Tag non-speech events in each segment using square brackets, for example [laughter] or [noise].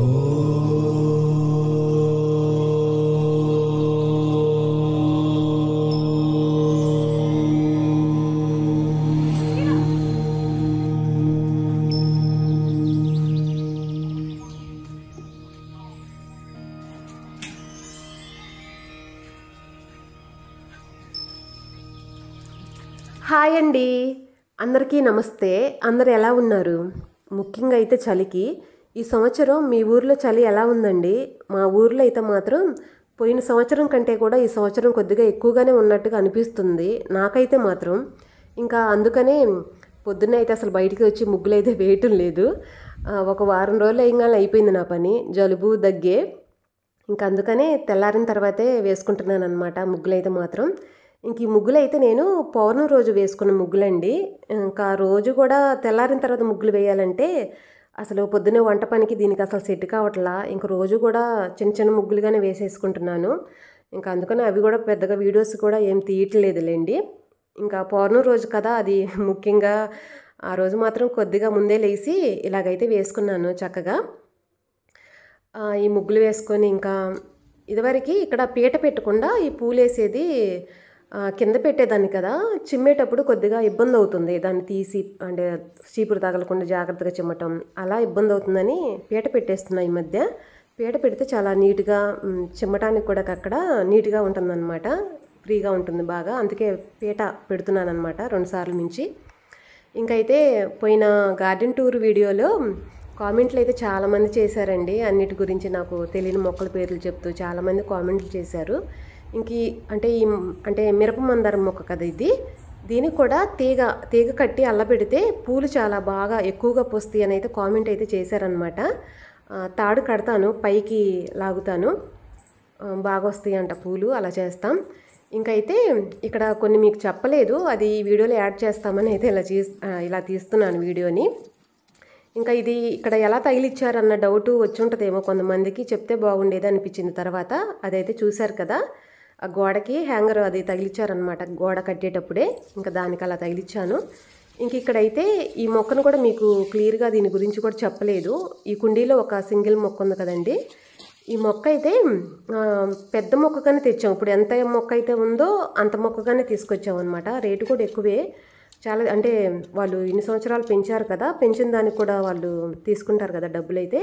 hi అండి అందరికీ నమస్తే అందరు ఎలా ఉన్నారు ముఖ్యంగా అయితే చలికి ఈ సంవత్సరం మీ ఊర్లో చలి ఎలా ఉందండి మా ఊర్లో అయితే మాత్రం పోయిన సంవత్సరం కంటే కూడా ఈ సంవత్సరం కొద్దిగా ఎక్కువగానే ఉన్నట్టుగా అనిపిస్తుంది నాకైతే మాత్రం ఇంకా అందుకనే పొద్దున్నే అయితే అసలు బయటికి వచ్చి ముగ్గులు అయితే వేయటం లేదు ఒక వారం రోజులు అయ్యాలని అయిపోయింది నా పని జలుబు దగ్గే ఇంకా అందుకనే తెల్లారిన తర్వాతే వేసుకుంటున్నాను అనమాట ముగ్గులు అయితే మాత్రం ఇంక ఈ ముగ్గులు అయితే నేను పౌర్ణం రోజు వేసుకున్న ముగ్గులండి ఇంకా రోజు కూడా తెల్లారిన తర్వాత ముగ్గులు వేయాలంటే అసలు పొద్దునే వంట పనికి దీనికి అసలు సెట్ కావట్లా ఇంక రోజు కూడా చిన్న చిన్న ముగ్గులుగానే వేసేసుకుంటున్నాను ఇంకా అందుకని అవి కూడా పెద్దగా వీడియోస్ కూడా ఏం తీయట్లేదులేండి ఇంకా పౌర్ణం రోజు కదా అది [laughs] ముఖ్యంగా ఆ రోజు మాత్రం కొద్దిగా ముందే లేచి ఇలాగైతే వేసుకున్నాను చక్కగా ఈ ముగ్గులు వేసుకొని ఇంకా ఇదివరకు ఇక్కడ పీట పెట్టకుండా ఈ పూలేసేది కింద పెట్టేదాన్ని కదా చిమ్మేటప్పుడు కొద్దిగా ఇబ్బంది అవుతుంది దాన్ని తీసి అంటే చీపురు తగలకుండా జాగ్రత్తగా చిమ్మటం అలా ఇబ్బంది అవుతుందని పీట పెట్టేస్తున్నా ఈ మధ్య పీట పెడితే చాలా నీట్గా చిమ్మటానికి కూడా అక్కడ నీట్గా ఉంటుందన్నమాట ఫ్రీగా ఉంటుంది బాగా అందుకే పీట పెడుతున్నానమాట రెండుసార్లు నుంచి ఇంకైతే పోయిన గార్డెన్ టూర్ వీడియోలో కామెంట్లు అయితే చాలామంది చేశారండి అన్నిటి గురించి నాకు తెలియని మొక్కల పేర్లు చెప్తూ చాలామంది కామెంట్లు చేశారు ఇంక అంటే ఈ అంటే మిరప మందారం మొక్క కదా ఇది దీనికి కూడా తీగ తీగ కట్టి అల్లబెడితే పూలు చాలా బాగా ఎక్కువగా పోస్తాయి అని అయితే కామెంట్ అయితే చేశారనమాట తాడు కడతాను పైకి లాగుతాను బాగా వస్తాయి అంట పూలు అలా చేస్తాం ఇంకైతే ఇక్కడ కొన్ని మీకు చెప్పలేదు అది వీడియోలో యాడ్ చేస్తామని అయితే ఇలా చే ఇలా తీస్తున్నాను వీడియోని ఇంకా ఇది ఇక్కడ ఎలా తగిలిచ్చారన్న డౌట్ వచ్చి ఉంటుందేమో కొంతమందికి చెప్తే బాగుండేది అనిపించింది తర్వాత అదైతే చూశారు కదా ఆ గోడకి హ్యాంగర్ అది తగిలిచ్చారనమాట గోడ కట్టేటప్పుడే ఇంకా దానికి అలా తగిలిచ్చాను ఇంక ఇక్కడైతే ఈ మొక్కను కూడా మీకు క్లియర్గా దీని గురించి కూడా చెప్పలేదు ఈ కుండీలో ఒక సింగిల్ మొక్క ఉంది కదండి ఈ మొక్క అయితే పెద్ద మొక్కగానే తెచ్చాం ఇప్పుడు ఎంత మొక్క అయితే ఉందో అంత మొక్కగానే తీసుకొచ్చాం అనమాట రేటు కూడా ఎక్కువే చాలా అంటే వాళ్ళు ఇన్ని సంవత్సరాలు పెంచారు కదా పెంచిన దానికి కూడా వాళ్ళు తీసుకుంటారు కదా డబ్బులు అయితే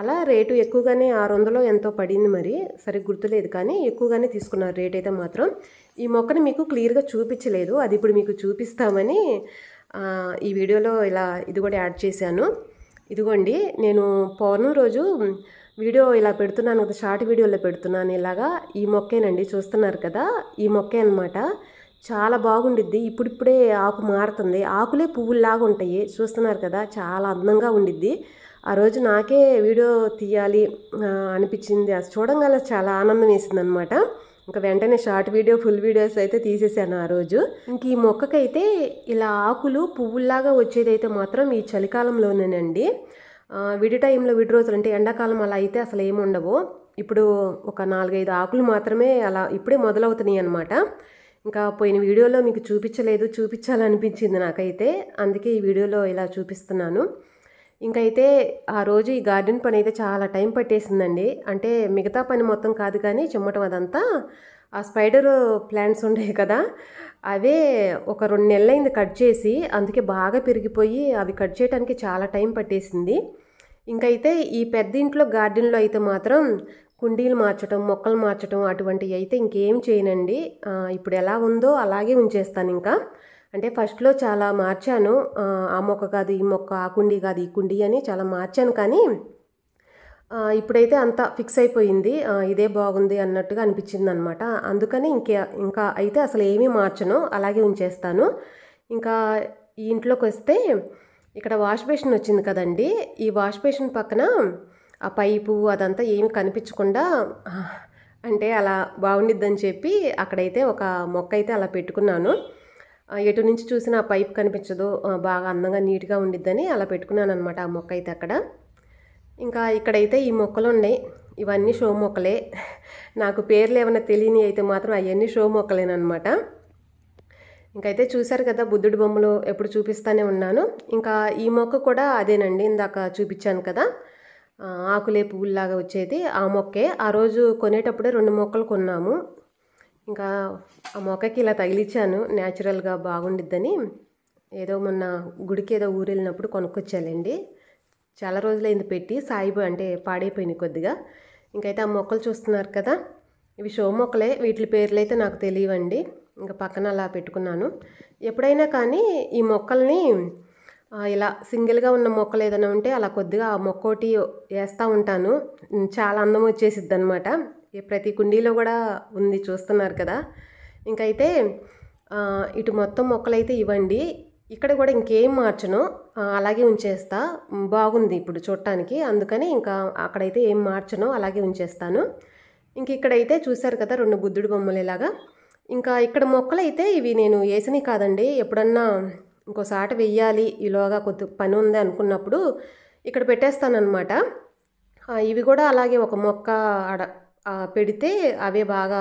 అలా రేటు ఎక్కువగానే ఆరు వందలు ఎంతో పడింది మరి సరే గుర్తులేదు కానీ ఎక్కువగానే తీసుకున్నారు రేట్ అయితే మాత్రం ఈ మొక్కని మీకు క్లియర్గా చూపించలేదు అది ఇప్పుడు మీకు చూపిస్తామని ఈ వీడియోలో ఇలా ఇది కూడా యాడ్ చేశాను ఇదిగోండి నేను పౌర్ణం రోజు వీడియో ఇలా పెడుతున్నాను కదా షార్ట్ వీడియోలో పెడుతున్నాను ఇలాగా ఈ మొక్కేనండి చూస్తున్నారు కదా ఈ మొక్కే అనమాట చాలా బాగుండిద్ది ఇప్పుడిప్పుడే ఆకు మారుతుంది ఆకులే పువ్వుల్లాగా ఉంటాయి చూస్తున్నారు కదా చాలా అందంగా ఉండిద్ది ఆ రోజు నాకే వీడియో తీయాలి అనిపించింది అది చూడంగా చాలా ఆనందం వేసింది అనమాట ఇంకా వెంటనే షార్ట్ వీడియో ఫుల్ వీడియోస్ అయితే తీసేసాను ఆ రోజు ఇంక ఈ మొక్కకైతే ఇలా ఆకులు పువ్వుల్లాగా వచ్చేదైతే మాత్రం ఈ చలికాలంలోనేనండి విడి టైంలో విడి రోజులు అంటే ఎండాకాలం అలా అయితే అసలు ఏముండవు ఇప్పుడు ఒక నాలుగైదు ఆకులు మాత్రమే అలా ఇప్పుడే మొదలవుతున్నాయి అనమాట ఇంకా పోయిన వీడియోలో మీకు చూపించలేదు చూపించాలనిపించింది నాకైతే అందుకే ఈ వీడియోలో ఇలా చూపిస్తున్నాను ఇంకైతే ఆ రోజు ఈ గార్డెన్ పని అయితే చాలా టైం పట్టేసిందండి అంటే మిగతా పని మొత్తం కాదు కానీ చిమ్మటం అదంతా ఆ స్పైడర్ ప్లాంట్స్ ఉండేవి కదా అవే ఒక రెండు నెలలైంది కట్ చేసి అందుకే బాగా పెరిగిపోయి అవి కట్ చేయడానికి చాలా టైం పట్టేసింది ఇంకైతే ఈ పెద్ద ఇంట్లో గార్డెన్లో అయితే మాత్రం కుండీలు మార్చడం మొక్కలు మార్చడం అటువంటివి అయితే ఇంకేం చేయనండి ఇప్పుడు ఎలా ఉందో అలాగే ఉంచేస్తాను ఇంకా అంటే ఫస్ట్లో చాలా మార్చాను ఆ మొక్క కాదు ఈ మొక్క ఆ కుండి కాదు ఈ కుండి అని చాలా మార్చాను కానీ ఇప్పుడైతే అంతా ఫిక్స్ అయిపోయింది ఇదే బాగుంది అన్నట్టుగా అనిపించింది అనమాట అందుకని ఇంకే ఇంకా అయితే అసలు ఏమీ మార్చను అలాగే ఉంచేస్తాను ఇంకా ఈ ఇంట్లోకి వస్తే ఇక్కడ వాష్ బేషన్ వచ్చింది కదండి ఈ వాష్ బేషన్ పక్కన ఆ పైపు అదంతా ఏమి కనిపించకుండా అంటే అలా బాగుండిద్దని చెప్పి అక్కడైతే ఒక మొక్క అయితే అలా పెట్టుకున్నాను ఎటు నుంచి చూసినా ఆ పైప్ కనిపించదు బాగా అందంగా నీట్గా ఉండిద్దని అలా పెట్టుకున్నాను అనమాట ఆ మొక్క అయితే అక్కడ ఇంకా ఇక్కడైతే ఈ మొక్కలు ఉన్నాయి ఇవన్నీ షో మొక్కలే నాకు పేర్లు ఏమైనా తెలియని అయితే మాత్రం అవన్నీ షో మొక్కలేనమాట ఇంకైతే చూశారు కదా బుద్ధుడి బొమ్మలు ఎప్పుడు చూపిస్తూనే ఉన్నాను ఇంకా ఈ మొక్క కూడా అదేనండి ఇందాక చూపించాను కదా ఆకులే పువ్వులాగా వచ్చేది ఆ మొక్కే ఆ రోజు కొనేటప్పుడే రెండు మొక్కలు కొన్నాము ఇంకా ఆ మొక్కకి ఇలా తగిలిచ్చాను న్యాచురల్గా బాగుండిద్దని ఏదో మొన్న గుడికి ఏదో ఊరు వెళ్ళినప్పుడు కొనుక్కొచ్చాలండి చాలా రోజులైంది పెట్టి సాయిబు అంటే పాడైపోయింది కొద్దిగా ఇంకైతే ఆ మొక్కలు చూస్తున్నారు కదా ఇవి షో మొక్కలే వీటి పేర్లు అయితే నాకు తెలియవండి ఇంకా పక్కన అలా పెట్టుకున్నాను ఎప్పుడైనా కానీ ఈ మొక్కల్ని ఇలా సింగిల్గా ఉన్న మొక్కలు ఏదైనా ఉంటే అలా కొద్దిగా ఆ మొక్కోటి వేస్తూ ఉంటాను చాలా అందం వచ్చేసిద్ది అనమాట ప్రతి కుండీలో కూడా ఉంది చూస్తున్నారు కదా ఇంకైతే ఇటు మొత్తం మొక్కలైతే ఇవ్వండి ఇక్కడ కూడా ఇంకేం మార్చను అలాగే ఉంచేస్తా బాగుంది ఇప్పుడు చూడటానికి అందుకని ఇంకా అక్కడైతే ఏం మార్చను అలాగే ఉంచేస్తాను ఇంక ఇక్కడైతే చూశారు కదా రెండు బుద్ధుడు బొమ్మలు ఇలాగా ఇంకా ఇక్కడ మొక్కలైతే ఇవి నేను వేసినవి కాదండి ఎప్పుడన్నా ఇంకోసాట వెయ్యాలి ఈలోగా కొద్ది పని ఉంది అనుకున్నప్పుడు ఇక్కడ పెట్టేస్తానమాట ఇవి కూడా అలాగే ఒక మొక్క అడ పెడితే అవే బాగా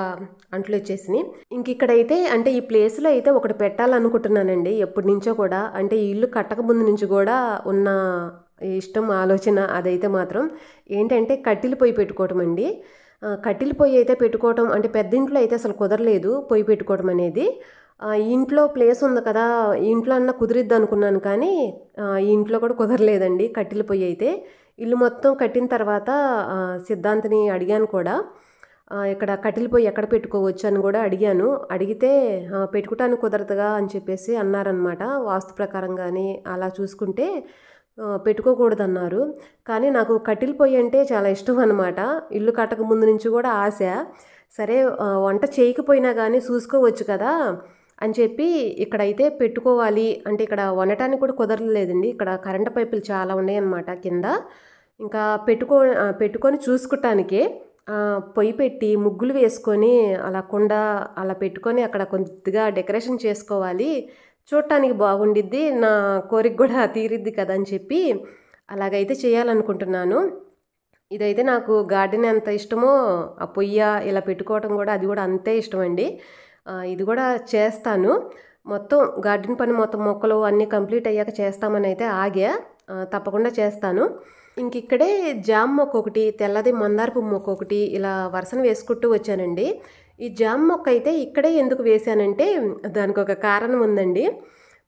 అంట్లు వచ్చేసినాయి ఇంక ఇక్కడైతే అంటే ఈ ప్లేస్లో అయితే ఒకటి పెట్టాలనుకుంటున్నానండి ఎప్పటి నుంచో కూడా అంటే ఈ ఇల్లు కట్టక ముందు నుంచి కూడా ఉన్న ఇష్టం ఆలోచన అదైతే మాత్రం ఏంటంటే కట్టెలు పొయ్యి పెట్టుకోవటం అండి కట్టెలు పొయ్యి అయితే పెట్టుకోవటం అంటే పెద్ద ఇంట్లో అయితే అసలు కుదరలేదు పొయ్యి పెట్టుకోవటం అనేది ఇంట్లో ప్లేస్ ఉంది కదా ఇంట్లో అన్న కుదిరిద్ది అనుకున్నాను కానీ ఇంట్లో కూడా కుదరలేదండి కట్టెల పొయ్యి అయితే ఇల్లు మొత్తం కట్టిన తర్వాత సిద్ధాంతిని అడిగాను కూడా ఇక్కడ కట్టెలిపోయి ఎక్కడ పెట్టుకోవచ్చు అని కూడా అడిగాను అడిగితే పెట్టుకోవటానికి కుదరదుగా అని చెప్పేసి అన్నారనమాట వాస్తు ప్రకారం కానీ అలా చూసుకుంటే పెట్టుకోకూడదన్నారు కానీ నాకు కట్టెలు పొయ్యి అంటే చాలా ఇష్టం అనమాట ఇల్లు కట్టక ముందు నుంచి కూడా ఆశ సరే వంట చేయకపోయినా కానీ చూసుకోవచ్చు కదా అని చెప్పి ఇక్కడైతే పెట్టుకోవాలి అంటే ఇక్కడ వండటానికి కూడా కుదరలేదండి ఇక్కడ కరెంటు పైపులు చాలా ఉన్నాయన్నమాట కింద ఇంకా పెట్టుకో పెట్టుకొని చూసుకోవటానికే పొయ్యి పెట్టి ముగ్గులు వేసుకొని అలా కొండ అలా పెట్టుకొని అక్కడ కొద్దిగా డెకరేషన్ చేసుకోవాలి చూడటానికి బాగుండిద్ది నా కోరిక కూడా [laughs] తీరిద్ది కదా అని చెప్పి అలాగైతే చేయాలనుకుంటున్నాను ఇదైతే నాకు గార్డెన్ ఎంత ఇష్టమో ఆ పొయ్య ఇలా పెట్టుకోవటం కూడా అది కూడా అంతే ఇష్టం అండి ఇది కూడా చేస్తాను మొత్తం గార్డెన్ పని మొత్తం మొక్కలు అన్నీ కంప్లీట్ అయ్యాక చేస్తామని అయితే ఆగా తప్పకుండా చేస్తాను ఇంక ఇక్కడే జామ్ మొక్క ఒకటి తెల్లది మందారపు మొక్క ఒకటి ఇలా వరుసను వేసుకుంటూ వచ్చానండి ఈ జామ్ మొక్క అయితే ఇక్కడే ఎందుకు వేశానంటే దానికి ఒక కారణం ఉందండి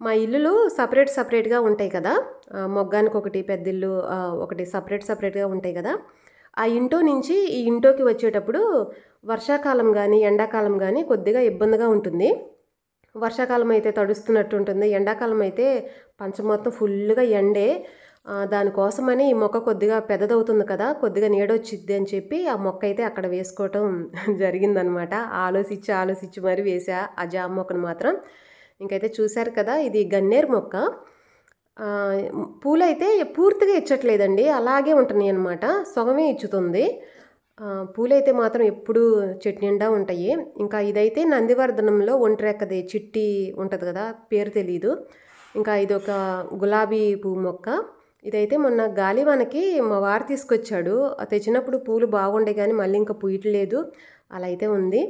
మా ఇల్లులు సపరేట్ సపరేట్గా ఉంటాయి కదా మొగ్గానికి ఒకటి పెద్ద ఇల్లు ఒకటి సపరేట్ సపరేట్గా ఉంటాయి కదా ఆ ఇంటో నుంచి ఈ ఇంటోకి వచ్చేటప్పుడు వర్షాకాలం కానీ ఎండాకాలం కానీ కొద్దిగా ఇబ్బందిగా ఉంటుంది వర్షాకాలం అయితే తడుస్తున్నట్టు ఉంటుంది ఎండాకాలం అయితే పంచ మొత్తం ఫుల్గా ఎండే దానికోసమని ఈ మొక్క కొద్దిగా పెద్దదవుతుంది కదా కొద్దిగా నీడొచ్చిద్ది అని చెప్పి ఆ మొక్క అయితే అక్కడ వేసుకోవటం [laughs] జరిగిందనమాట ఆలోచించి ఆలోచించి మరి వేసా ఆ జామ మొక్కను మాత్రం ఇంకైతే చూశారు కదా ఇది గన్నేరు మొక్క పూలైతే పూర్తిగా ఇచ్చట్లేదండి అలాగే ఉంటున్నాయి అనమాట సొగమే ఇచ్చుతుంది పూలైతే మాత్రం ఎప్పుడూ చెట్నిండా ఉంటాయి ఇంకా ఇదైతే నందివర్ధనంలో ఒంటరెక్కది చిట్టి ఉంటుంది కదా పేరు తెలీదు ఇంకా ఇది ఒక గులాబీ పువ్వు మొక్క ఇదైతే మొన్న గాలి మనకి మా వారు తీసుకొచ్చాడు తెచ్చినప్పుడు పూలు బాగుండే కానీ మళ్ళీ ఇంకా పూయట్లేదు అలా అయితే ఉంది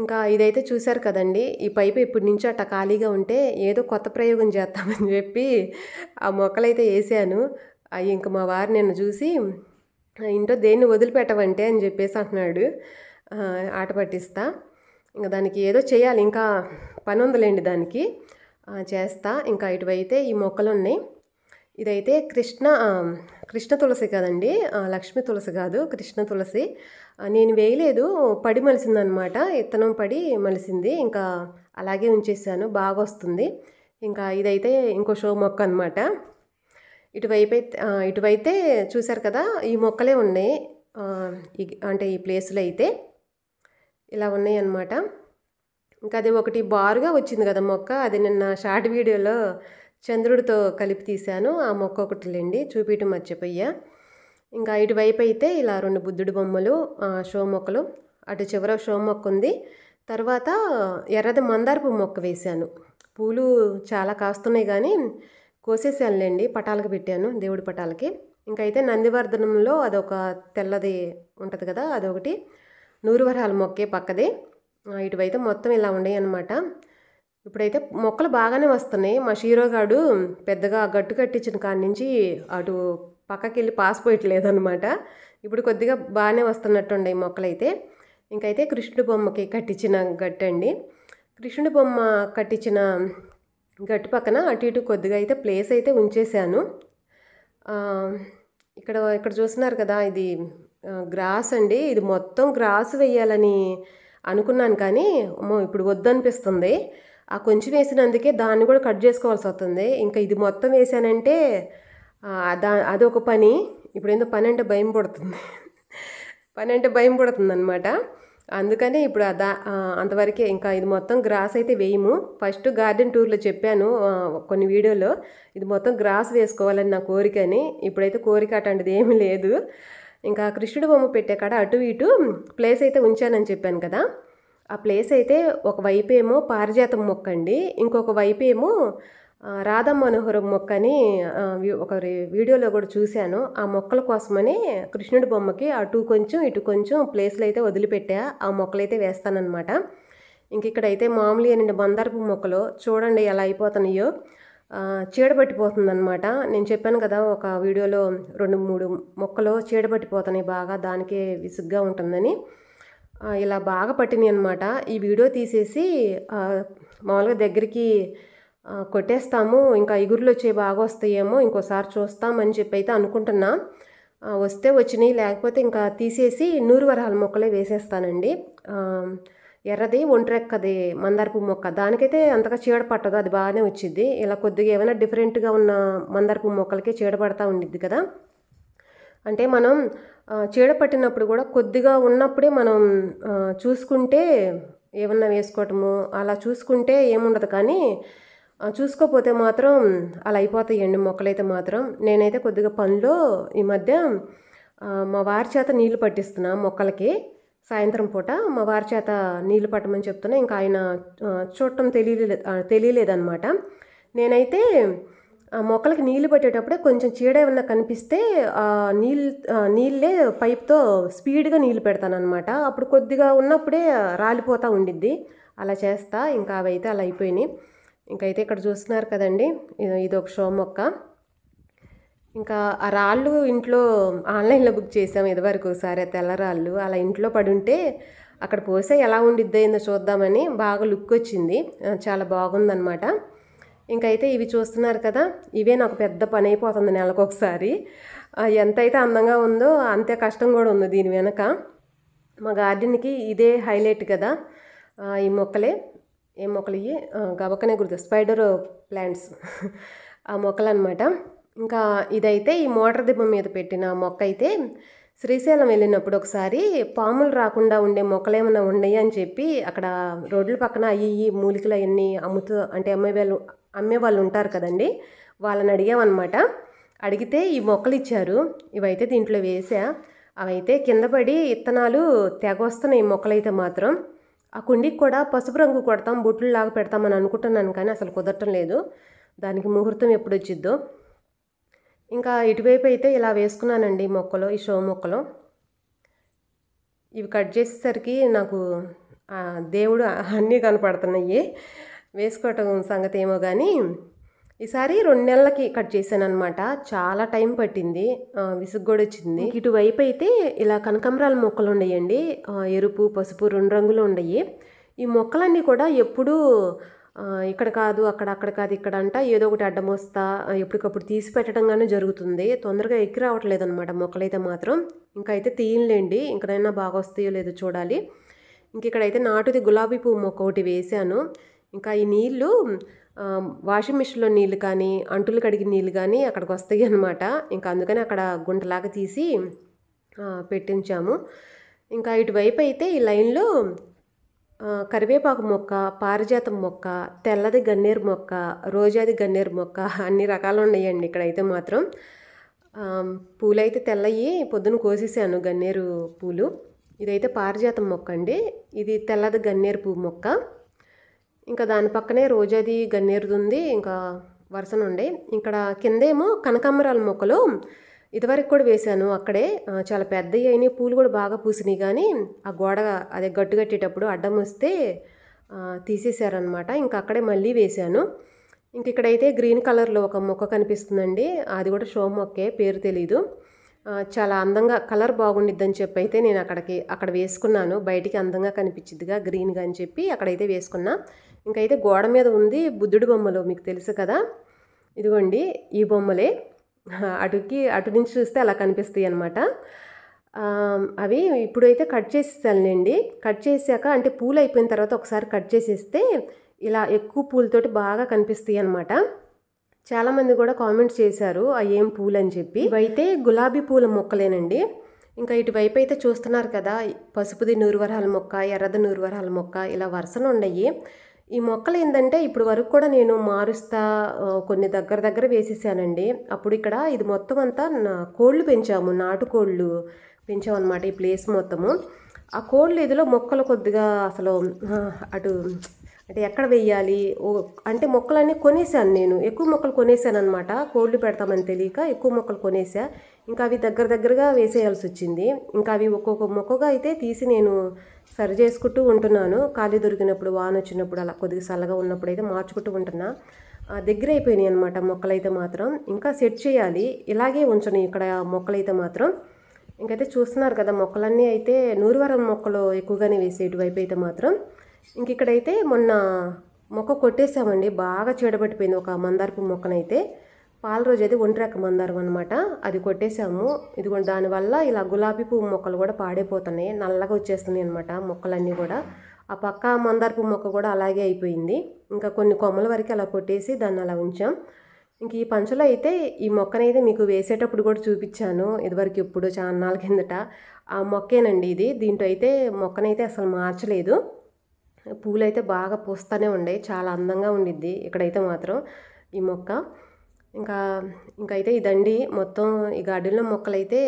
ఇంకా ఇదైతే చూశారు కదండి ఈ పైపు ఇప్పటి నుంచి అట్ట ఖాళీగా ఉంటే ఏదో కొత్త ప్రయోగం చేస్తామని చెప్పి ఆ మొక్కలైతే వేసాను అవి ఇంక మా వారు నిన్ను చూసి ఇంట్లో దేన్ని వదిలిపెట్టవంటే అని చెప్పేసి అంటున్నాడు ఆట పట్టిస్తా ఇంకా దానికి ఏదో చేయాలి ఇంకా పని ఉందలేండి దానికి చేస్తా ఇంకా ఇటువైతే ఈ మొక్కలు ఉన్నాయి ఇదైతే కృష్ణ కృష్ణ తులసి కదండి లక్ష్మి తులసి కాదు కృష్ణ తులసి నేను వేయలేదు పడి మలిసిందనమాట ఇత్తనం పడి మలిసింది ఇంకా అలాగే ఉంచేసాను బాగా వస్తుంది ఇంకా ఇదైతే ఇంకో షో మొక్క అనమాట ఇటువైపు ఇటువైతే చూశారు కదా ఈ మొక్కలే ఉన్నాయి అంటే ఈ ప్లేస్లో అయితే ఇలా ఉన్నాయి అన్నమాట ఇంకా అది ఒకటి బారుగా వచ్చింది కదా మొక్క అది నిన్న షార్ట్ వీడియోలో చంద్రుడితో కలిపి తీశాను ఆ మొక్క ఒకటి లేండి చూపించడం మర్చిపోయా ఇంకా ఇటువైపు అయితే ఇలా రెండు బుద్ధుడి బొమ్మలు షో మొక్కలు అటు చివర షో మొక్క ఉంది తర్వాత ఎర్రది మందారపు మొక్క వేశాను పూలు చాలా కాస్తున్నాయి కానీ కోసేసానులేండి పటాలకు పెట్టాను దేవుడి పటాలకి ఇంకైతే నందివర్ధనంలో అదొక తెల్లది ఉంటుంది కదా అదొకటి నూరువరహాల మొక్కే పక్కది ఇటువైతే మొత్తం ఇలా ఉన్నాయి అనమాట ఇప్పుడైతే మొక్కలు బాగానే వస్తున్నాయి మా షీరోగాడు పెద్దగా గట్టు కట్టించిన కాడి నుంచి అటు పక్కకి వెళ్ళి పాసిపోయట్లేదు అనమాట ఇప్పుడు కొద్దిగా బాగానే వస్తున్నట్టుండే మొక్కలైతే ఇంకైతే కృష్ణుడు బొమ్మకి కట్టించిన గట్టండి కృష్ణుడి బొమ్మ కట్టించిన గట్టు పక్కన అటు ఇటు కొద్దిగా అయితే ప్లేస్ అయితే ఉంచేసాను ఇక్కడ ఇక్కడ చూస్తున్నారు కదా ఇది గ్రాస్ అండి ఇది మొత్తం గ్రాస్ వేయాలని అనుకున్నాను కానీ అమ్మో ఇప్పుడు వద్దనిపిస్తుంది ఆ కొంచెం వేసినందుకే దాన్ని కూడా కట్ చేసుకోవాల్సి వస్తుంది ఇంకా ఇది మొత్తం వేసానంటే దా అదొక పని ఇప్పుడు ఏందో పని అంటే భయం పడుతుంది పని అంటే భయం పడుతుంది అనమాట అందుకనే ఇప్పుడు అదా అంతవరకే ఇంకా ఇది మొత్తం గ్రాస్ అయితే వేయము ఫస్ట్ గార్డెన్ టూర్లో చెప్పాను కొన్ని వీడియోలో ఇది మొత్తం గ్రాస్ వేసుకోవాలని నా కోరికని ఇప్పుడైతే కోరిక అటువంటిది ఏమీ లేదు ఇంకా కృష్ణుడు బొమ్మ పెట్టే కాడ అటు ఇటు ప్లేస్ అయితే ఉంచానని చెప్పాను కదా ఆ ప్లేస్ అయితే ఒకవైపు ఏమో పారిజాతం మొక్క అండి ఇంకొక వైపు ఏమో రాధా మనోహర మొక్కని ఒక వీడియోలో కూడా చూశాను ఆ మొక్కల కోసమని కృష్ణుడి బొమ్మకి అటు కొంచెం ఇటు కొంచెం ప్లేస్లు అయితే వదిలిపెట్టా ఆ మొక్కలైతే వేస్తానమాట ఇంక ఇక్కడైతే మామూలుగానండి బందారపు మొక్కలు చూడండి ఎలా అయిపోతున్నాయో చీడపట్టిపోతుందనమాట నేను చెప్పాను కదా ఒక వీడియోలో రెండు మూడు మొక్కలు చీడబట్టిపోతున్నాయి బాగా దానికే విసుగ్గా ఉంటుందని ఇలా బాగా పట్టినాయి అనమాట ఈ వీడియో తీసేసి మామూలుగా దగ్గరికి కొట్టేస్తాము ఇంకా ఇగురులు వచ్చే బాగా వస్తాయేమో ఇంకోసారి చూస్తామని చెప్పి అయితే అనుకుంటున్నా వస్తే వచ్చినాయి లేకపోతే ఇంకా తీసేసి నూరు వరహాల మొక్కలే వేసేస్తానండి ఎర్రది ఒంట్రెక్కది మందారపు మొక్క దానికైతే అంతగా చీడ పట్టదు అది బాగానే వచ్చింది ఇలా కొద్దిగా ఏమైనా డిఫరెంట్గా ఉన్న మందారపు మొక్కలకే చీడ పడతా ఉండిద్ది కదా అంటే మనం చీడ పట్టినప్పుడు కూడా కొద్దిగా ఉన్నప్పుడే మనం చూసుకుంటే ఏమన్నా వేసుకోవటము అలా చూసుకుంటే ఏముండదు కానీ చూసుకోపోతే మాత్రం అలా అయిపోతాయండి మొక్కలైతే మాత్రం నేనైతే కొద్దిగా పనిలో ఈ మధ్య మా వారి చేత నీళ్లు పట్టిస్తున్నా మొక్కలకి సాయంత్రం పూట మా వారి చేత నీళ్లు పట్టమని చెప్తున్నా ఇంకా ఆయన చూడటం తెలియలేదు తెలియలేదన్నమాట నేనైతే మొక్కలకి నీళ్లు పట్టేటప్పుడే కొంచెం చీడ ఏమన్నా కనిపిస్తే నీళ్ళు నీళ్ళే పైప్తో స్పీడ్గా నీళ్ళు పెడతానమాట అప్పుడు కొద్దిగా ఉన్నప్పుడే రాలిపోతూ ఉండిద్ది అలా చేస్తా ఇంకా అవైతే అలా అయిపోయినాయి ఇంకైతే ఇక్కడ చూస్తున్నారు కదండి ఇది ఒక షో మొక్క ఇంకా ఆ రాళ్ళు ఇంట్లో ఆన్లైన్లో బుక్ చేసాం ఇదివరకు సరే తెల్లరాళ్ళు అలా ఇంట్లో పడుంటే అక్కడ పోసే ఎలా ఉండిద్దో చూద్దామని బాగా లుక్ వచ్చింది చాలా బాగుందనమాట ఇంకైతే ఇవి చూస్తున్నారు కదా ఇవే నాకు పెద్ద పని అయిపోతుంది నెలకు ఒకసారి ఎంతైతే అందంగా ఉందో అంతే కష్టం కూడా ఉంది దీని వెనక మా గార్డెన్కి ఇదే హైలైట్ కదా ఈ మొక్కలే ఏ మొక్కలు ఇవి గబక్కనే గుర్తు స్పైడర్ ప్లాంట్స్ ఆ మొక్కలు అనమాట ఇంకా ఇదైతే ఈ మోటార్ దిబ్బ మీద పెట్టిన మొక్క అయితే శ్రీశైలం వెళ్ళినప్పుడు ఒకసారి పాములు రాకుండా ఉండే మొక్కలు ఏమైనా ఉన్నాయి అని చెప్పి అక్కడ రోడ్ల పక్కన అవి ఈ మూలికలు అవన్నీ అమ్ముతూ అంటే అమ్మే వాళ్ళు అమ్మే వాళ్ళు ఉంటారు కదండి వాళ్ళని అడిగామన్నమాట అడిగితే ఈ మొక్కలు ఇచ్చారు ఇవైతే దీంట్లో వేసా అవైతే కింద పడి ఇత్తనాలు వస్తున్నాయి మొక్కలైతే మాత్రం ఆ కుండీకి కూడా పసుపు రంగు కొడతాం లాగా పెడతామని అనుకుంటున్నాను కానీ అసలు కుదరటం లేదు దానికి ముహూర్తం ఎప్పుడు వచ్చిద్దో ఇంకా ఇటువైపు అయితే ఇలా వేసుకున్నానండి మొక్కలు ఈ షో మొక్కలు ఇవి కట్ చేసేసరికి నాకు దేవుడు అన్నీ కనపడుతున్నాయి వేసుకోవటం సంగతి ఏమో కానీ ఈసారి రెండు నెలలకి కట్ చేశాను అనమాట చాలా టైం పట్టింది విసుగు కూడా వచ్చింది ఇటువైపు అయితే ఇలా కనకంబరాల మొక్కలు ఉన్నాయండి ఎరుపు పసుపు రెండు రంగులు ఉన్నాయి ఈ మొక్కలన్నీ కూడా ఎప్పుడూ ఇక్కడ కాదు అక్కడ అక్కడ కాదు ఇక్కడ అంట ఏదో ఒకటి అడ్డం వస్తా ఎప్పటికప్పుడు తీసి పెట్టడం కానీ జరుగుతుంది తొందరగా ఎక్కి రావట్లేదు అనమాట మొక్కలైతే మాత్రం ఇంకా అయితే తీయలేండి ఇంకనైనా బాగా వస్తాయో లేదో చూడాలి ఇంక ఇక్కడైతే నాటుది గులాబీ పువ్వు మొక్క ఒకటి వేశాను ఇంకా ఈ నీళ్ళు వాషింగ్ మిషన్లో నీళ్ళు కానీ అంటులు కడిగిన నీళ్ళు కానీ అక్కడికి వస్తాయి అనమాట ఇంకా అందుకని అక్కడ గుంటలాగా తీసి పెట్టించాము ఇంకా ఇటువైపు అయితే ఈ లైన్లో కరివేపాకు మొక్క పారిజాతం మొక్క తెల్లది గన్నేరు మొక్క రోజాది గన్నేరు మొక్క అన్ని రకాలు ఉన్నాయండి ఇక్కడైతే మాత్రం పూలైతే తెల్లయ్యి పొద్దున కోసేసాను గన్నేరు పూలు ఇదైతే పారిజాతం మొక్క అండి ఇది తెల్లది గన్నేరు పువ్వు మొక్క ఇంకా దాని పక్కనే రోజాది గన్నేరుది ఇంకా ఉండే ఇక్కడ కిందేమో కనకాంబరాల మొక్కలు ఇదివరకు కూడా వేశాను అక్కడే చాలా పెద్దవి అయినాయి పూలు కూడా బాగా పూసినాయి కానీ ఆ గోడ అదే గట్టు కట్టేటప్పుడు అడ్డం వస్తే తీసేశారనమాట ఇంకా అక్కడే మళ్ళీ వేశాను ఇంక ఇక్కడైతే గ్రీన్ కలర్లో ఒక మొక్క కనిపిస్తుందండి అది కూడా షో మొక్కే పేరు తెలీదు చాలా అందంగా కలర్ బాగుండిద్దని చెప్పి అయితే నేను అక్కడికి అక్కడ వేసుకున్నాను బయటికి అందంగా కనిపించిద్దిగా గ్రీన్గా అని చెప్పి అక్కడైతే వేసుకున్నా ఇంకైతే గోడ మీద ఉంది బుద్ధుడి బొమ్మలు మీకు తెలుసు కదా ఇదిగోండి ఈ బొమ్మలే అటుకి అటు నుంచి చూస్తే అలా కనిపిస్తాయి అనమాట అవి ఇప్పుడైతే కట్ చేసేసానండి కట్ చేసాక అంటే పూలు అయిపోయిన తర్వాత ఒకసారి కట్ చేసేస్తే ఇలా ఎక్కువ పూలతోటి బాగా కనిపిస్తాయి అనమాట చాలామంది కూడా కామెంట్స్ చేశారు ఆ ఏం పూలు అని చెప్పి ఇవైతే గులాబీ పూల మొక్కలేనండి ఇంకా ఇటువైపు అయితే చూస్తున్నారు కదా పసుపుది వరహాల మొక్క నూరు వరహాల మొక్క ఇలా వరుసలు ఉన్నాయి ఈ మొక్కలు ఏంటంటే ఇప్పుడు వరకు కూడా నేను మారుస్తా కొన్ని దగ్గర దగ్గర వేసేసానండి అప్పుడు ఇక్కడ ఇది మొత్తం అంతా నా కోళ్ళు పెంచాము నాటుకోళ్ళు పెంచాము అనమాట ఈ ప్లేస్ మొత్తము ఆ కోళ్ళు ఇదిలో మొక్కలు కొద్దిగా అసలు అటు అంటే ఎక్కడ వెయ్యాలి అంటే మొక్కలన్నీ కొనేసాను నేను ఎక్కువ మొక్కలు కొనేసాను అనమాట కోళ్ళు పెడతామని తెలియక ఎక్కువ మొక్కలు కొనేసా ఇంకా అవి దగ్గర దగ్గరగా వేసేయాల్సి వచ్చింది ఇంకా అవి ఒక్కొక్క మొక్కగా అయితే తీసి నేను సరి చేసుకుంటూ ఉంటున్నాను ఖాళీ దొరికినప్పుడు వాన వచ్చినప్పుడు అలా కొద్దిగా చల్లగా ఉన్నప్పుడు అయితే మార్చుకుంటూ ఉంటున్నా దగ్గర అయిపోయినాయి అనమాట మొక్కలైతే మాత్రం ఇంకా సెట్ చేయాలి ఇలాగే ఉంచను ఇక్కడ మొక్కలైతే మాత్రం ఇంకైతే చూస్తున్నారు కదా మొక్కలన్నీ అయితే నూరువరం మొక్కలు ఎక్కువగానే వేసేటి వైపు అయితే మాత్రం ఇంక ఇక్కడైతే మొన్న మొక్క కొట్టేసామండి బాగా చెడబెట్టిపోయింది ఒక మందారపు మొక్కనైతే రోజు అయితే ఒంటిరెక్క మందారం అనమాట అది కొట్టేసాము ఇదిగోండి దానివల్ల ఇలా గులాబీ పువ్వు మొక్కలు కూడా పాడైపోతున్నాయి నల్లగా వచ్చేస్తున్నాయి అనమాట మొక్కలన్నీ కూడా ఆ పక్క మందార పువ్వు మొక్క కూడా అలాగే అయిపోయింది ఇంకా కొన్ని కొమ్మల వరకు అలా కొట్టేసి దాన్ని అలా ఉంచాం ఇంక ఈ పంచలో అయితే ఈ మొక్కనైతే మీకు వేసేటప్పుడు కూడా చూపించాను ఇదివరకు ఇప్పుడు నాలుగు కిందట ఆ మొక్కేనండి ఇది దీంట్లో అయితే మొక్కనైతే అసలు మార్చలేదు పూలైతే బాగా పూస్తూనే ఉండే చాలా అందంగా ఉండిద్ది ఇక్కడైతే మాత్రం ఈ మొక్క ఇంకా ఇంకైతే ఇదండి మొత్తం ఈ గార్డెన్లో మొక్కలైతే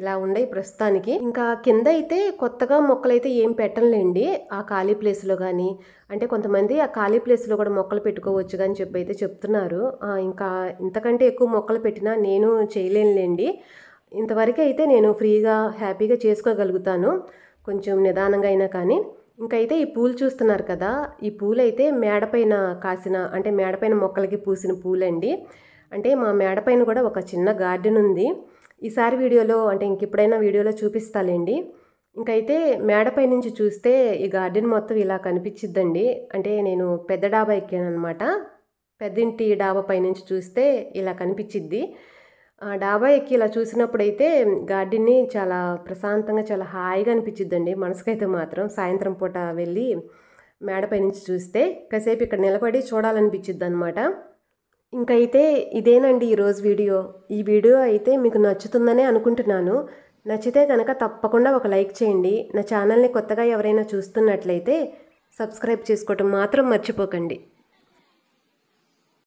ఇలా ఉన్నాయి ప్రస్తుతానికి ఇంకా కింద అయితే కొత్తగా మొక్కలైతే ఏం పెట్టలేండి ఆ ఖాళీ ప్లేస్లో కానీ అంటే కొంతమంది ఆ ఖాళీ ప్లేస్లో కూడా మొక్కలు పెట్టుకోవచ్చు కానీ చెప్పి అయితే చెప్తున్నారు ఇంకా ఇంతకంటే ఎక్కువ మొక్కలు పెట్టినా నేను చేయలేనులేండి ఇంతవరకు అయితే నేను ఫ్రీగా హ్యాపీగా చేసుకోగలుగుతాను కొంచెం నిదానంగా అయినా కానీ ఇంకైతే ఈ పూలు చూస్తున్నారు కదా ఈ పూలు అయితే మేడపైన కాసిన అంటే మేడపైన మొక్కలకి పూసిన పూలండి అంటే మా మేడ పైన కూడా ఒక చిన్న గార్డెన్ ఉంది ఈసారి వీడియోలో అంటే ఇంక ఇప్పుడైనా వీడియోలో చూపిస్తాలేండి ఇంకైతే మేడపై నుంచి చూస్తే ఈ గార్డెన్ మొత్తం ఇలా కనిపించిద్దండి అంటే నేను పెద్ద డాబా ఎక్కానమాట పెద్దింటి డాబా పై నుంచి చూస్తే ఇలా కనిపించిద్ది డాబా ఎక్కి ఇలా చూసినప్పుడైతే గార్డెన్ని చాలా ప్రశాంతంగా చాలా హాయిగా అనిపించిద్దండి మనసుకైతే మాత్రం సాయంత్రం పూట వెళ్ళి మేడపై నుంచి చూస్తే కాసేపు ఇక్కడ నిలబడి చూడాలనిపించిద్ది అనమాట ఇంకైతే ఇదేనండి ఈరోజు వీడియో ఈ వీడియో అయితే మీకు నచ్చుతుందని అనుకుంటున్నాను నచ్చితే కనుక తప్పకుండా ఒక లైక్ చేయండి నా ఛానల్ని కొత్తగా ఎవరైనా చూస్తున్నట్లయితే సబ్స్క్రైబ్ చేసుకోవటం మాత్రం మర్చిపోకండి